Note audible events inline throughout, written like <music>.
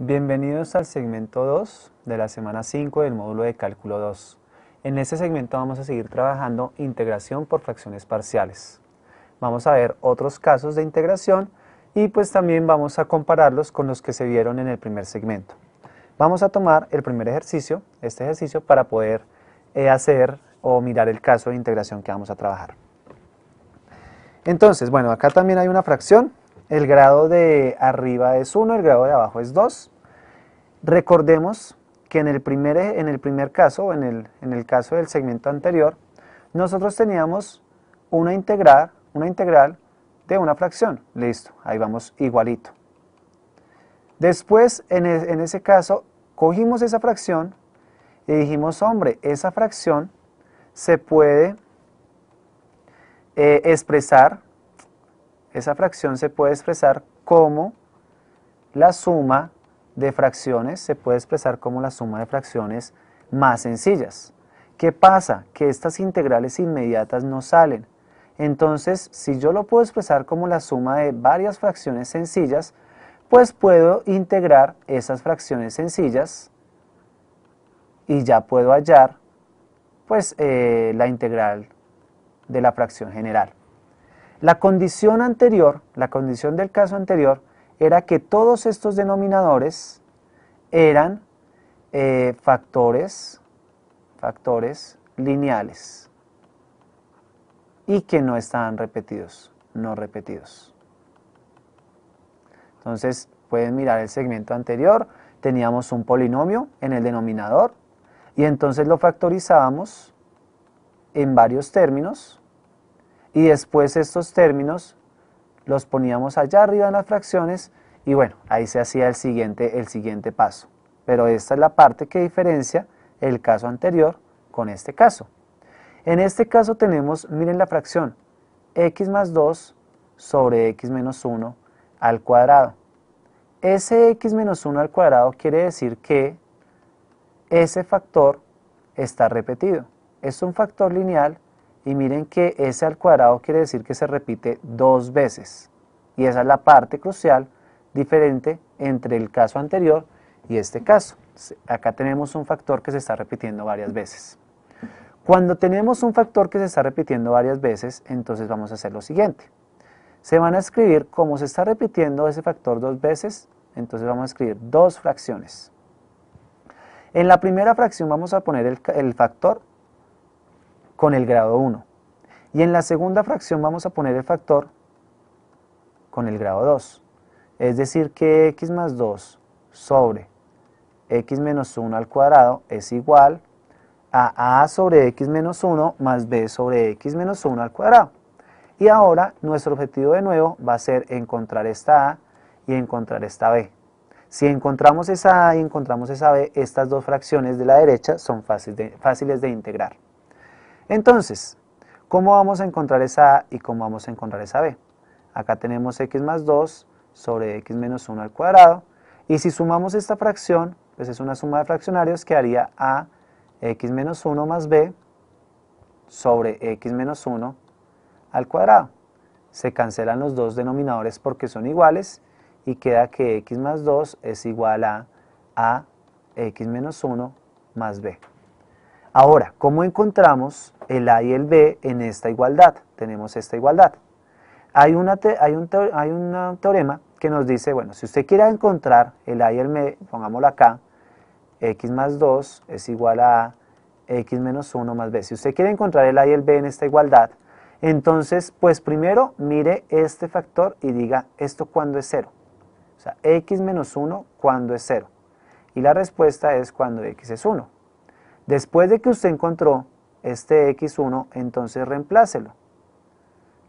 Bienvenidos al segmento 2 de la semana 5 del módulo de cálculo 2. En este segmento vamos a seguir trabajando integración por fracciones parciales. Vamos a ver otros casos de integración y pues también vamos a compararlos con los que se vieron en el primer segmento. Vamos a tomar el primer ejercicio, este ejercicio, para poder eh, hacer o mirar el caso de integración que vamos a trabajar. Entonces, bueno, acá también hay una fracción el grado de arriba es 1, el grado de abajo es 2. Recordemos que en el primer, e, en el primer caso, en el, en el caso del segmento anterior, nosotros teníamos una integral, una integral de una fracción. Listo, ahí vamos igualito. Después, en, e, ese caso, cogimos esa fracción y dijimos, hombre, esa fracción se puede eh, expresar esa fracción se puede expresar como la suma de fracciones, se puede expresar como la suma de fracciones más sencillas. ¿Qué pasa? Que estas integrales inmediatas no salen. Entonces, si yo lo puedo expresar como la suma de varias fracciones sencillas, pues puedo integrar esas fracciones sencillas y ya puedo hallar pues, eh, la integral de la fracción general. La condición anterior, la condición del caso anterior, era que todos estos denominadores eran eh, factores, factores lineales y que no estaban repetidos, no repetidos. Entonces, pueden mirar el segmento anterior, teníamos un polinomio en el denominador y entonces lo factorizábamos en varios términos y después estos términos los poníamos allá arriba en las fracciones y bueno, ahí se hacía el siguiente, el siguiente paso. Pero esta es la parte que diferencia el caso anterior con este caso. En este caso tenemos, miren la fracción, x más 2 sobre x menos 1 al cuadrado. Ese x menos 1 al cuadrado quiere decir que ese factor está repetido. Es un factor lineal y miren que ese al cuadrado quiere decir que se repite dos veces. Y esa es la parte crucial diferente entre el caso anterior y este caso. Acá tenemos un factor que se está repitiendo varias veces. Cuando tenemos un factor que se está repitiendo varias veces, entonces vamos a hacer lo siguiente. Se van a escribir, como se está repitiendo ese factor dos veces, entonces vamos a escribir dos fracciones. En la primera fracción vamos a poner el, el factor con el grado 1. Y en la segunda fracción vamos a poner el factor con el grado 2. Es decir que x más 2 sobre x menos 1 al cuadrado es igual a a sobre x menos 1 más b sobre x menos 1 al cuadrado. Y ahora nuestro objetivo de nuevo va a ser encontrar esta a y encontrar esta b. Si encontramos esa a y encontramos esa b, estas dos fracciones de la derecha son fáciles de, fáciles de integrar. Entonces, ¿cómo vamos a encontrar esa A y cómo vamos a encontrar esa B? Acá tenemos x más 2 sobre x menos 1 al cuadrado. Y si sumamos esta fracción, pues es una suma de fraccionarios que haría A x menos 1 más B sobre x menos 1 al cuadrado. Se cancelan los dos denominadores porque son iguales y queda que x más 2 es igual a A x menos 1 más B. Ahora, ¿cómo encontramos el A y el B en esta igualdad, tenemos esta igualdad. Hay, una hay, un, teorema que nos dice, bueno, si usted quiere encontrar el A y el B, pongámoslo acá, x más 2 es igual a x menos 1 más b. Si usted quiere encontrar el A y el B en esta igualdad, entonces, pues primero mire este factor y diga esto cuándo es 0. O sea, x menos 1 cuando es 0. Y la respuesta es cuando x es 1. Después de que usted encontró este x1, entonces reemplácelo.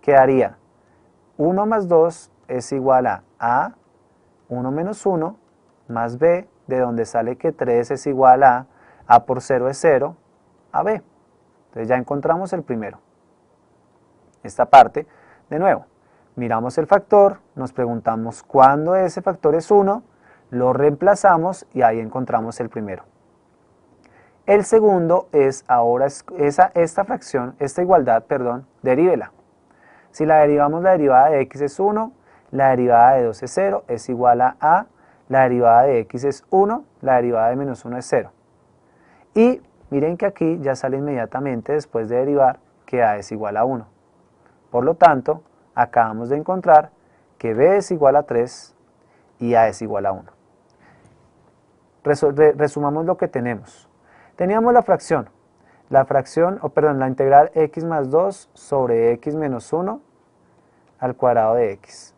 haría? 1 más 2 es igual a a 1 menos 1 más b, de donde sale que 3 es igual a a por 0 es 0, a b. Entonces ya encontramos el primero. Esta parte, de nuevo, miramos el factor, nos preguntamos cuándo ese factor es 1, lo reemplazamos y ahí encontramos el primero. El segundo es ahora esa, esta fracción, esta igualdad, perdón, derívela. Si la derivamos, la derivada de x es 1, la derivada de 2 es 0, es igual a a, la derivada de x es 1, la derivada de menos 1 es 0. Y miren que aquí ya sale inmediatamente después de derivar que a es igual a 1. Por lo tanto, acabamos de encontrar que b es igual a 3 y a es igual a 1. Resumamos lo que tenemos. Teníamos la fracción, la fracción, o perdón, la integral x más 2 sobre x menos 1 al cuadrado de x.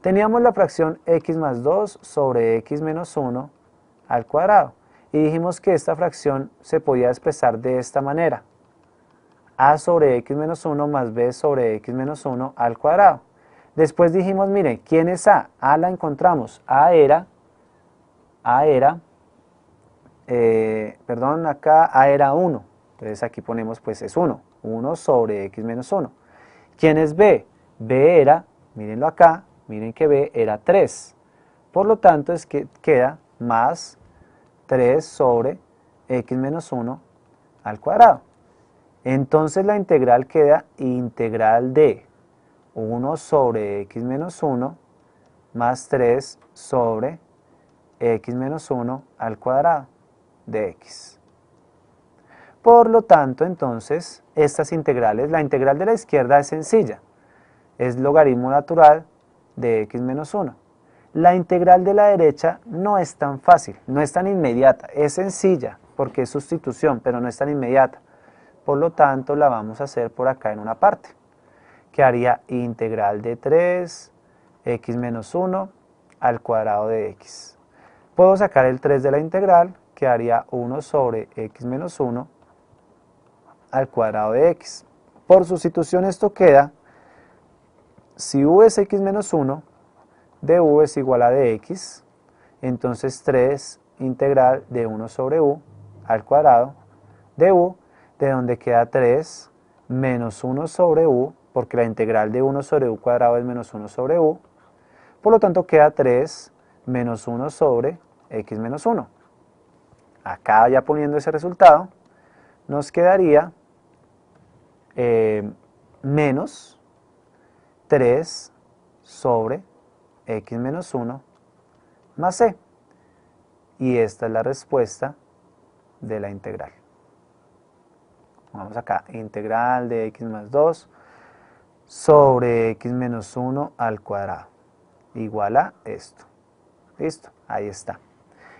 Teníamos la fracción x más 2 sobre x menos 1 al cuadrado. Y dijimos que esta fracción se podía expresar de esta manera. a sobre x menos 1 más b sobre x menos 1 al cuadrado. Después dijimos, miren, ¿quién es a? a la encontramos. a era, a era eh, perdón, acá A era 1. Entonces aquí ponemos pues es 1, 1 sobre X menos 1. ¿Quién es B? B era, mírenlo acá, miren que B era 3. Por lo tanto es que queda más 3 sobre X menos 1 al cuadrado. Entonces la integral queda integral de 1 sobre X menos 1 más 3 sobre X menos 1 al cuadrado de x. Por lo tanto, entonces, estas integrales, la integral de la izquierda es sencilla, es logaritmo natural de x menos 1. La integral de la derecha no es tan fácil, no es tan inmediata, es sencilla porque es sustitución, pero no es tan inmediata. Por lo tanto, la vamos a hacer por acá en una parte, que haría integral de 3, x menos 1 al cuadrado de x. Puedo sacar el 3 de la integral, quedaría 1 sobre x menos 1 al cuadrado de x. Por sustitución esto queda, si u es x menos 1, u es igual a dx, entonces 3 integral de 1 sobre u al cuadrado de u, de donde queda 3 menos 1 sobre u, porque la integral de 1 sobre u cuadrado es menos 1 sobre u, por lo tanto queda 3 menos 1 sobre x menos 1 acá ya poniendo ese resultado, nos quedaría eh, menos 3 sobre x menos 1 más c. Y esta es la respuesta de la integral. Vamos acá, integral de x más 2 sobre x menos 1 al cuadrado, igual a esto. Listo, ahí está.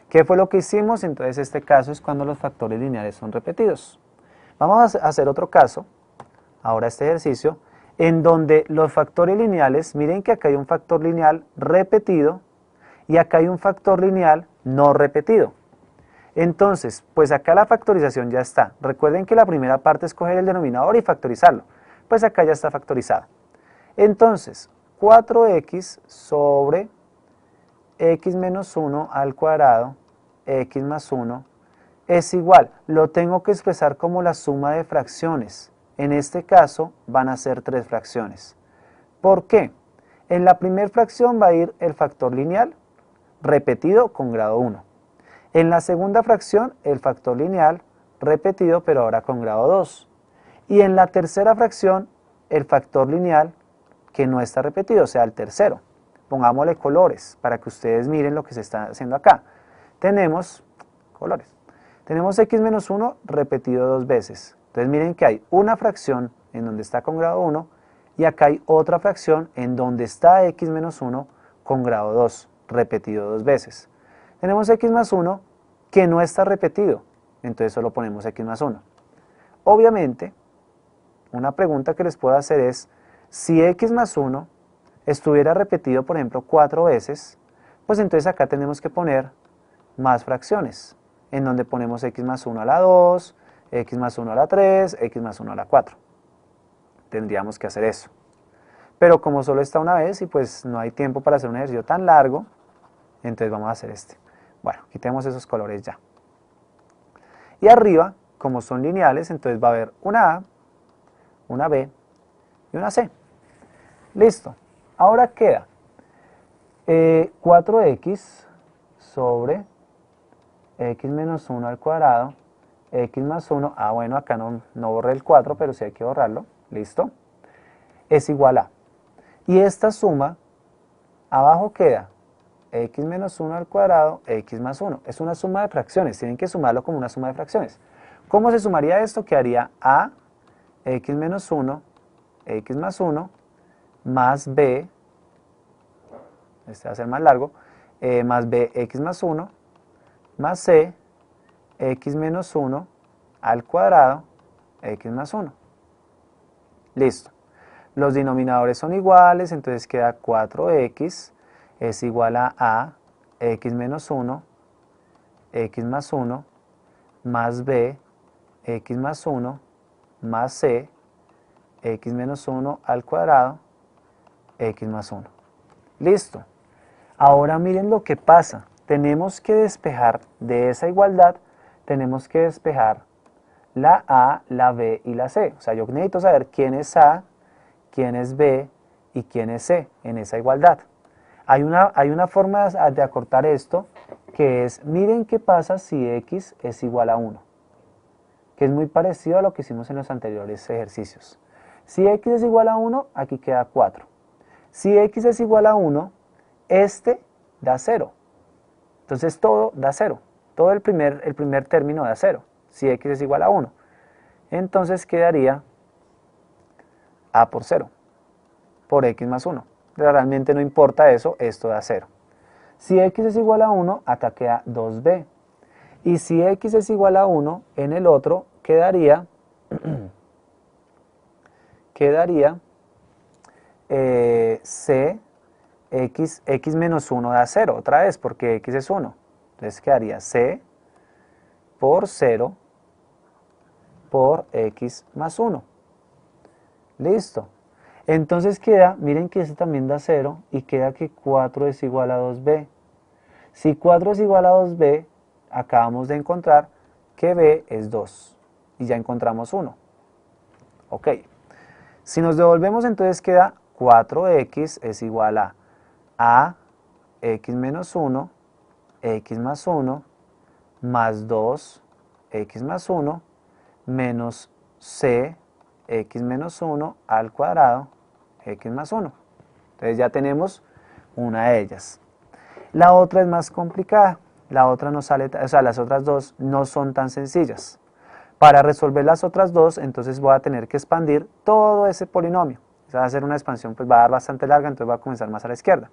¿Qué fue lo que hicimos? Entonces este caso es cuando los factores lineales son repetidos. Vamos a hacer otro caso, ahora este ejercicio, en donde los factores lineales, miren que acá hay un factor lineal repetido y acá hay un factor lineal no repetido. Entonces, pues acá la factorización ya está. Recuerden que la primera parte es coger el denominador y factorizarlo. Pues acá ya está factorizada. Entonces, 4x sobre x menos 1 al cuadrado, x más 1, es igual, lo tengo que expresar como la suma de fracciones. En este caso van a ser tres fracciones. ¿Por qué? En la primera fracción va a ir el factor lineal repetido con grado 1. En la segunda fracción el factor lineal repetido pero ahora con grado 2. Y en la tercera fracción el factor lineal que no está repetido, o sea, el tercero pongámosle colores para que ustedes miren lo que se está haciendo acá. Tenemos colores. Tenemos x menos 1 repetido dos veces. Entonces miren que hay una fracción en donde está con grado 1 y acá hay otra fracción en donde está x menos 1 con grado 2 repetido dos veces. Tenemos x más 1 que no está repetido, entonces solo ponemos x más 1. Obviamente, una pregunta que les puedo hacer es, si x más 1 estuviera repetido, por ejemplo, cuatro veces, pues entonces acá tenemos que poner más fracciones, en donde ponemos x más 1 a la 2, x más 1 a la 3, x más 1 a la 4. Tendríamos que hacer eso. Pero como solo está una vez y pues no hay tiempo para hacer un ejercicio tan largo, entonces vamos a hacer este. Bueno, quitemos esos colores ya. Y arriba, como son lineales, entonces va a haber una A, una B y una C. Listo. Ahora queda 4x eh, sobre x menos 1 al cuadrado, x más 1, ah bueno, acá no, borré el 4, pero sí hay que borrarlo, ¿listo? Es igual a. Y esta suma, abajo queda x menos 1 al cuadrado, x más 1. Es una suma de fracciones, tienen que sumarlo como una suma de fracciones. ¿Cómo se sumaría esto? Que haría a x menos 1, x más 1, más b, este va a ser más largo, eh, más más bx más 1, más c, x menos 1 al cuadrado, x más 1. Listo. Los denominadores son iguales, entonces queda 4x es igual a a x menos 1, x más 1, más b, x más 1, más c, x menos 1 al cuadrado, x más 1. Listo. Ahora miren lo que pasa. Tenemos que despejar de esa igualdad, tenemos que despejar la A, la B y la C. O sea, yo necesito saber quién es A, quién es B y quién es C en esa igualdad. Hay una, hay una forma de acortar esto que es, miren qué pasa si x es igual a 1, que es muy parecido a lo que hicimos en los anteriores ejercicios. Si x es igual a 1, aquí queda 4. Si x es igual a 1, este da 0. Entonces todo da 0. Todo el primer, el primer término da 0, si x es igual a 1. Entonces quedaría a por 0, por x más 1. Realmente no importa eso, esto da 0. Si x es igual a 1, acá queda 2b. Y si x es igual a 1, en el otro quedaría, <clears throat> quedaría eh, C, X, X menos 1 da 0, otra vez, porque X es 1. Entonces quedaría C por 0 por X más 1. Listo. Entonces queda, miren que este también da 0 y queda que 4 es igual a 2B. Si 4 es igual a 2B, acabamos de encontrar que B es 2 y ya encontramos 1. Ok. Si nos devolvemos entonces queda 4x es igual a a x menos 1, x más 1, más 2, x más 1, menos c, x menos 1 al cuadrado, x más 1. Entonces ya tenemos una de ellas. La otra es más complicada. La otra no sale, o sea, las otras dos no son tan sencillas. Para resolver las otras dos, entonces voy a tener que expandir todo ese polinomio. Esa va a ser una expansión, pues va a dar bastante larga, entonces va a comenzar más a la izquierda.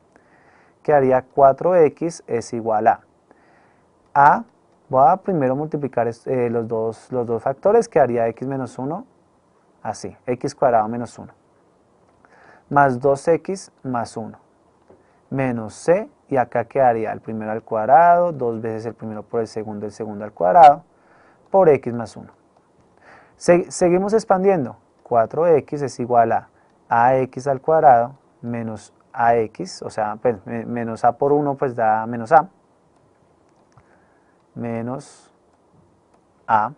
Quedaría 4x es igual a a, voy a primero multiplicar eh, los, dos, los dos factores, quedaría x menos 1, así, x cuadrado menos 1, más 2x más 1, menos c, y acá quedaría el primero al cuadrado, dos veces el primero por el segundo, el segundo al cuadrado, por x más 1. seguimos expandiendo, 4x es igual a ax al cuadrado menos ax, o sea, pues, menos a por 1 pues da menos a, menos a,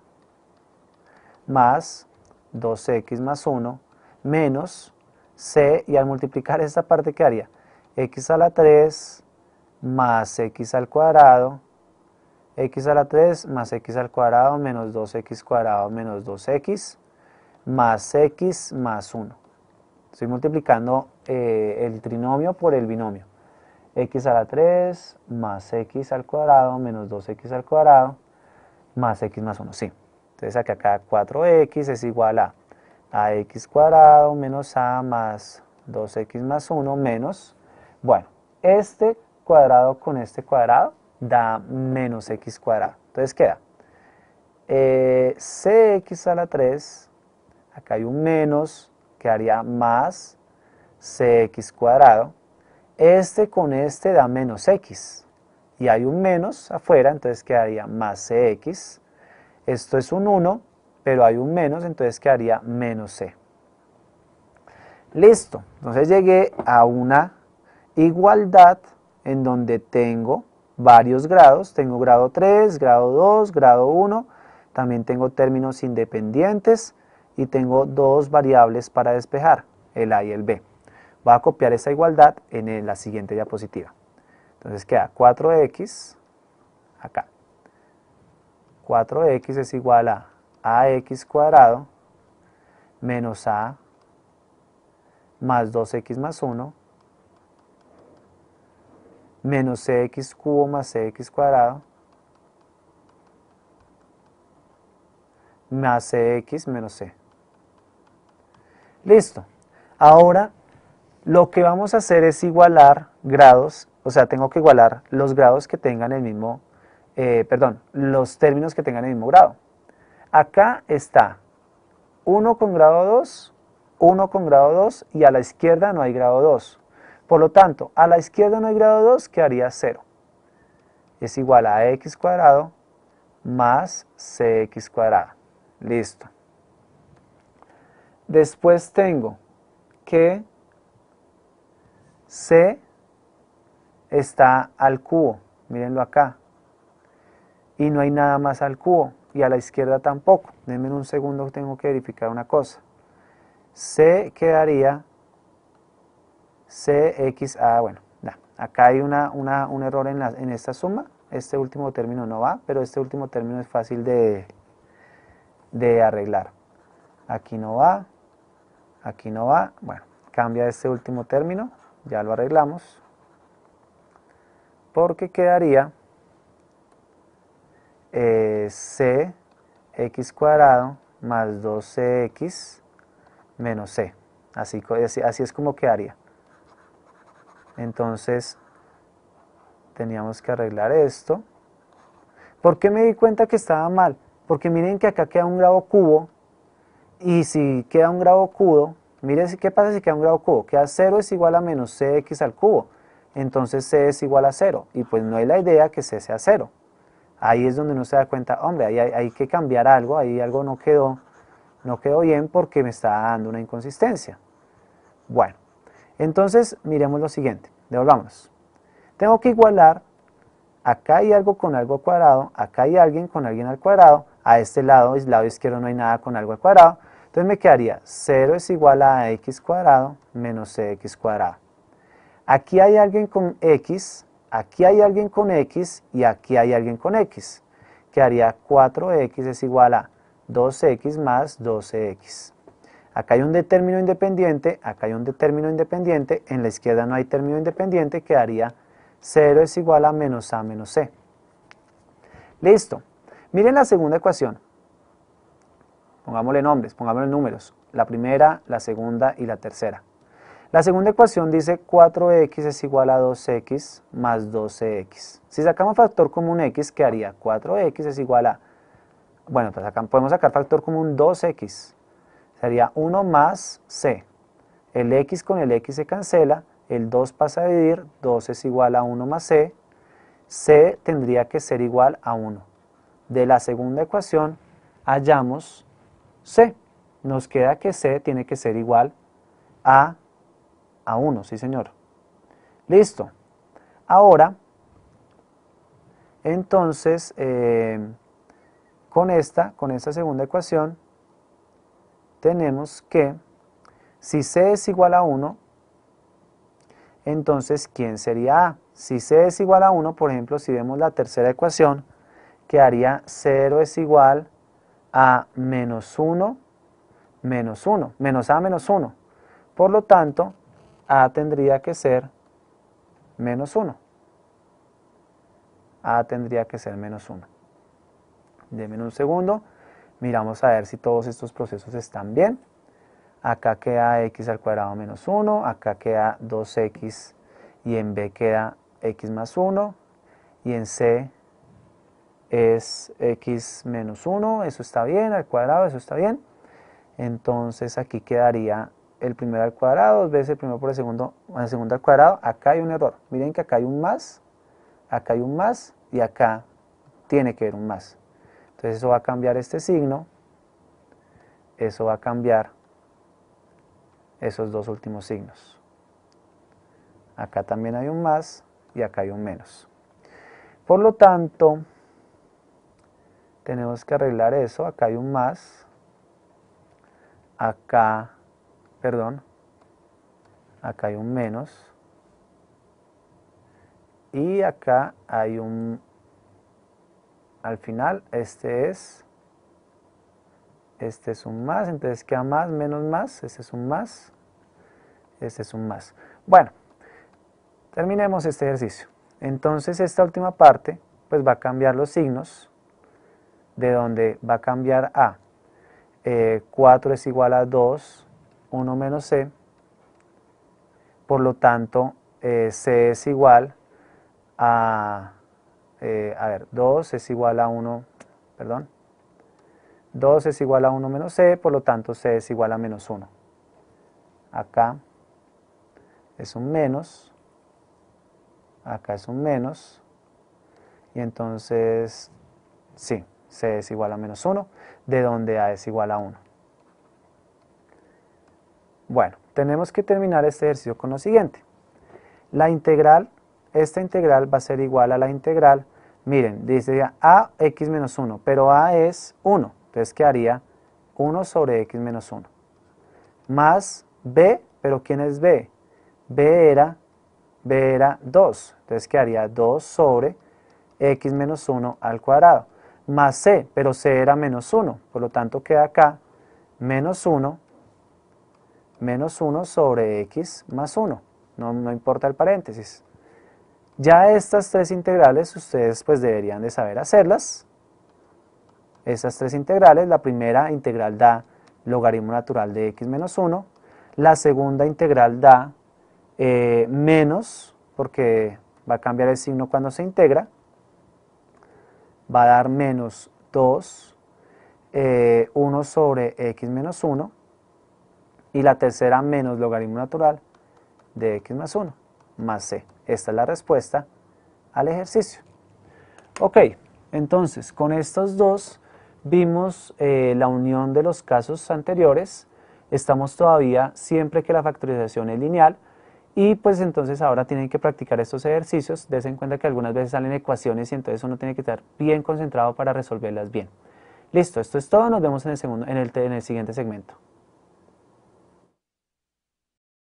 más 2x más 1, menos c, y al multiplicar esta parte, que haría? x a la 3 más x al cuadrado, x a la 3 más x al cuadrado menos 2x cuadrado menos 2x, más x más 1. Estoy multiplicando eh, el trinomio por el binomio. x a la 3 más x al cuadrado menos 2x al cuadrado más x más 1. Sí, entonces acá acá 4x es igual a ax cuadrado menos a más 2x más 1 menos, bueno, este cuadrado con este cuadrado da menos x cuadrado. Entonces queda eh, cx a la 3, acá hay un menos quedaría más cx cuadrado. Este con este da menos x. Y hay un menos afuera, entonces quedaría más cx. Esto es un 1, pero hay un menos, entonces quedaría menos c. Listo. Entonces llegué a una igualdad en donde tengo varios grados. Tengo grado 3, grado 2, grado 1. También tengo términos independientes y tengo dos variables para despejar, el A y el B. Voy a copiar esa igualdad en la siguiente diapositiva. Entonces queda 4x acá. 4x es igual a ax cuadrado menos a más 2x más 1 menos cx cubo más cx cuadrado más cx menos c. Listo. Ahora lo que vamos a hacer es igualar grados, o sea, tengo que igualar los grados que tengan el mismo, eh, perdón, los términos que tengan el mismo grado. Acá está 1 con grado 2, 1 con grado 2 y a la izquierda no hay grado 2. Por lo tanto, a la izquierda no hay grado 2, quedaría 0. Es igual a x cuadrado más cx cuadrada. Listo. Después tengo que C está al cubo, mírenlo acá. Y no hay nada más al cubo, y a la izquierda tampoco. Denme un segundo, tengo que verificar una cosa. C quedaría CXA, bueno, acá hay un error en, esta suma. Este último término no va, pero este último término es fácil de arreglar. Aquí no va, aquí no va, bueno, cambia este último término, ya lo arreglamos, porque quedaría eh, cx cuadrado más 12 x menos c, así, así es como quedaría. Entonces, teníamos que arreglar esto. ¿Por qué me di cuenta que estaba mal? Porque miren que acá queda un grado cubo y si queda un grado cubo, mire qué pasa si queda un grado cubo. Queda 0 es igual a menos Cx al cubo. Entonces C es igual a 0. Y pues no hay la idea que C sea 0. Ahí es donde uno se da cuenta, hombre, ahí hay, que cambiar algo, ahí algo no quedó, no quedó bien porque me está dando una inconsistencia. Bueno, entonces miremos lo siguiente, devolvamos. Tengo que igualar acá hay algo con algo al cuadrado, acá hay alguien con alguien al cuadrado, a este lado, el lado izquierdo no hay nada con algo al cuadrado, entonces me quedaría 0 es igual a x cuadrado menos CX cuadrado. Aquí hay alguien con x, aquí hay alguien con x y aquí hay alguien con x. Quedaría 4x es igual a 2x más 12x. Acá hay un término independiente, acá hay un término independiente, en la izquierda no hay término independiente, quedaría 0 es igual a menos a menos c. Listo. Miren la segunda ecuación. Pongámosle nombres, pongámosle números. La primera, la segunda y la tercera. La segunda ecuación dice 4x es igual a 2x más 12x. Si sacamos factor común x, ¿qué haría? 4x es igual a... Bueno, pues acá podemos sacar factor común 2x. Sería 1 más c. El x con el x se cancela, el 2 pasa a dividir, 2 es igual a 1 más c. c tendría que ser igual a 1. De la segunda ecuación hallamos C. Nos queda que C tiene que ser igual a, a 1, sí señor. Listo. Ahora, entonces, eh, con esta, con esta segunda ecuación, tenemos que si C es igual a 1, entonces, ¿quién sería A? Si C es igual a 1, por ejemplo, si vemos la tercera ecuación, quedaría 0 es igual a menos 1, menos 1, menos a menos 1. Por lo tanto, a tendría que ser menos 1. a tendría que ser menos 1. Deme un segundo, miramos a ver si todos estos procesos están bien. Acá queda x al cuadrado menos 1, acá queda 2x y en b queda x más 1 y en c es x menos 1, eso está bien, al cuadrado, eso está bien. Entonces aquí quedaría el primero al cuadrado, dos veces el primero por el segundo, el segundo al cuadrado. Acá hay un error. Miren que acá hay un más, acá hay un más y acá tiene que haber un más. Entonces eso va a cambiar este signo, eso va a cambiar esos dos últimos signos. Acá también hay un más y acá hay un menos. Por lo tanto, tenemos que arreglar eso. Acá hay un más. Acá, perdón. Acá hay un menos. Y acá hay un... Al final, este es... Este es un más, entonces queda más, menos más. Este es un más. Este es un más. Bueno, terminemos este ejercicio. Entonces esta última parte pues va a cambiar los signos de donde va a cambiar a 4 eh, es igual a 2, 1 menos c, por lo tanto eh, c es igual a, eh, a ver, 2 es igual a 1, perdón, 2 es igual a 1 menos c, por lo tanto c es igual a menos 1. Acá es un menos, acá es un menos, y entonces, sí c es igual a menos 1, de donde a es igual a 1. Bueno, tenemos que terminar este ejercicio con lo siguiente. La integral, esta integral va a ser igual a la integral, miren, dice a x menos 1, pero a es 1, entonces quedaría 1 sobre x menos 1. Más b, pero ¿quién es b? b era, b era 2, entonces quedaría 2 sobre x menos 1 al cuadrado más c, pero c era menos 1, por lo tanto queda acá menos 1, menos 1 sobre x más 1, no, importa el paréntesis. Ya estas tres integrales ustedes pues deberían de saber hacerlas. Estas tres integrales, la primera integral da logaritmo natural de x menos 1, la segunda integral da eh, menos, porque va a cambiar el signo cuando se integra, va a dar menos 2, 1 eh, sobre x menos 1, y la tercera menos logaritmo natural de x más 1, más c. Esta es la respuesta al ejercicio. Ok, entonces con estos dos vimos eh, la unión de los casos anteriores, estamos todavía, siempre que la factorización es lineal, y pues entonces ahora tienen que practicar estos ejercicios. Des en cuenta que algunas veces salen ecuaciones y entonces uno tiene que estar bien concentrado para resolverlas bien. Listo, esto es todo. Nos vemos en el, segundo, en el, en el siguiente segmento.